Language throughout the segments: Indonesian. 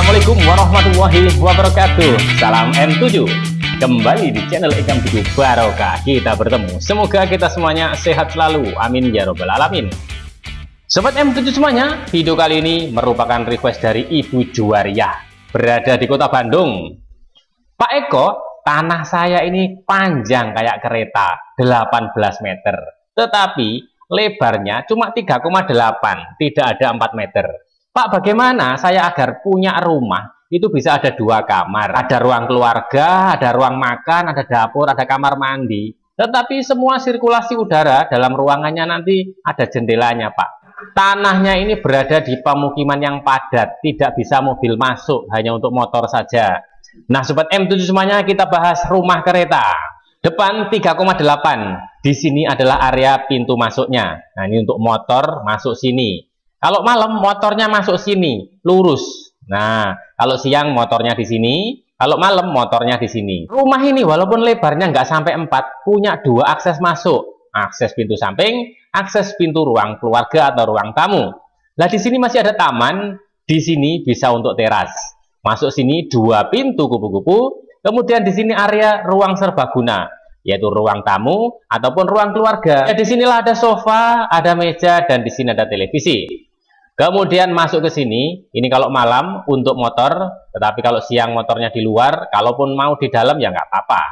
Assalamualaikum warahmatullahi wabarakatuh. Salam M7. Kembali di channel Ikam 7 Barokah kita bertemu. Semoga kita semuanya sehat selalu. Amin ya robbal alamin. Sobat M7 semuanya, video kali ini merupakan request dari Ibu Juwariah berada di kota Bandung. Pak Eko, tanah saya ini panjang kayak kereta, 18 meter. Tetapi lebarnya cuma 3,8, tidak ada 4 meter. Pak, bagaimana saya agar punya rumah itu bisa ada dua kamar, ada ruang keluarga, ada ruang makan, ada dapur, ada kamar mandi. Tetapi semua sirkulasi udara dalam ruangannya nanti ada jendelanya, Pak. Tanahnya ini berada di pemukiman yang padat, tidak bisa mobil masuk, hanya untuk motor saja. Nah, Sobat M7 semuanya kita bahas rumah kereta. Depan 3,8. Di sini adalah area pintu masuknya. Nah, ini untuk motor masuk sini. Kalau malam motornya masuk sini, lurus. Nah, kalau siang motornya di sini, kalau malam motornya di sini. Rumah ini walaupun lebarnya nggak sampai 4, punya dua akses masuk. Akses pintu samping, akses pintu ruang keluarga atau ruang tamu. Nah, di sini masih ada taman, di sini bisa untuk teras. Masuk sini dua pintu kupu-kupu, kemudian di sini area ruang serbaguna yaitu ruang tamu ataupun ruang keluarga. Ya, di sinilah ada sofa, ada meja, dan di sini ada televisi. Kemudian masuk ke sini, ini kalau malam untuk motor, tetapi kalau siang motornya di luar, kalaupun mau di dalam ya nggak apa-apa.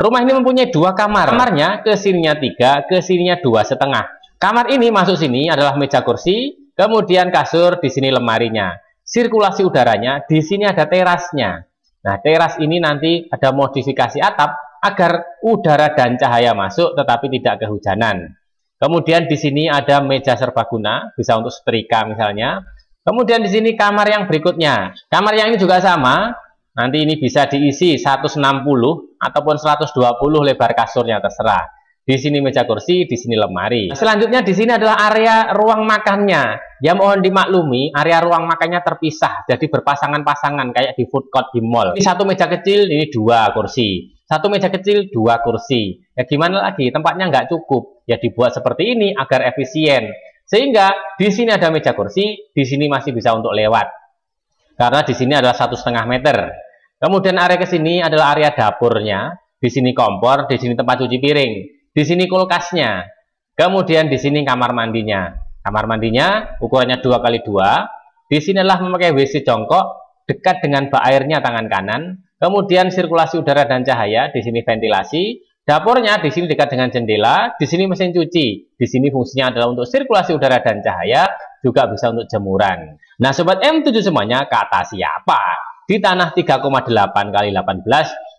Rumah ini mempunyai dua kamar, kamarnya ke sininya tiga, ke sininya dua setengah. Kamar ini masuk sini adalah meja kursi, kemudian kasur, di sini lemarinya. Sirkulasi udaranya, di sini ada terasnya. Nah, teras ini nanti ada modifikasi atap agar udara dan cahaya masuk tetapi tidak kehujanan. Kemudian di sini ada meja serbaguna, bisa untuk setrika misalnya. Kemudian di sini kamar yang berikutnya. Kamar yang ini juga sama. Nanti ini bisa diisi 160 ataupun 120 lebar kasurnya terserah. Di sini meja kursi, di sini lemari. Selanjutnya di sini adalah area ruang makannya. Ya mohon dimaklumi, area ruang makannya terpisah, jadi berpasangan-pasangan kayak di food court di mall. Ini satu meja kecil, ini dua kursi. Satu meja kecil, dua kursi. Ya gimana lagi, tempatnya nggak cukup ya dibuat seperti ini agar efisien. Sehingga di sini ada meja kursi, di sini masih bisa untuk lewat. Karena di sini adalah satu setengah meter. Kemudian area ke sini adalah area dapurnya, di sini kompor, di sini tempat cuci piring, di sini kulkasnya, kemudian di sini kamar mandinya. Kamar mandinya ukurannya dua kali dua. di sini adalah memakai WC jongkok, dekat dengan bak airnya tangan kanan, kemudian sirkulasi udara dan cahaya, di sini ventilasi, Dapurnya di sini dekat dengan jendela, di sini mesin cuci. Di sini fungsinya adalah untuk sirkulasi udara dan cahaya, juga bisa untuk jemuran. Nah, sobat M7 semuanya, kata siapa? Di tanah 3,8 kali 18,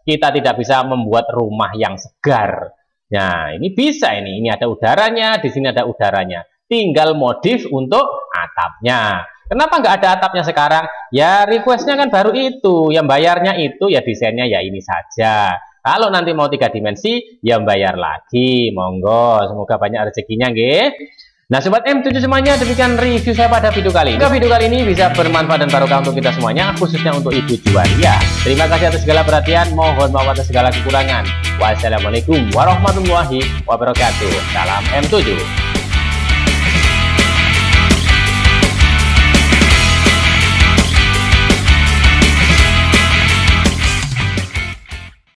kita tidak bisa membuat rumah yang segar. Nah, ini bisa ini. Ini ada udaranya, di sini ada udaranya. Tinggal modif untuk atapnya. Kenapa nggak ada atapnya sekarang? Ya requestnya kan baru itu, yang bayarnya itu ya desainnya ya ini saja. Kalau nanti mau tiga dimensi, ya bayar lagi. Monggo, semoga banyak rezekinya, nggih. Nah, sobat M7 semuanya, demikian review saya pada video kali ini. video kali ini bisa bermanfaat dan barokah untuk kita semuanya, khususnya untuk ibu juwaria. Terima kasih atas segala perhatian, mohon maaf atas segala kekurangan. Wassalamualaikum warahmatullahi wabarakatuh. Salam M7.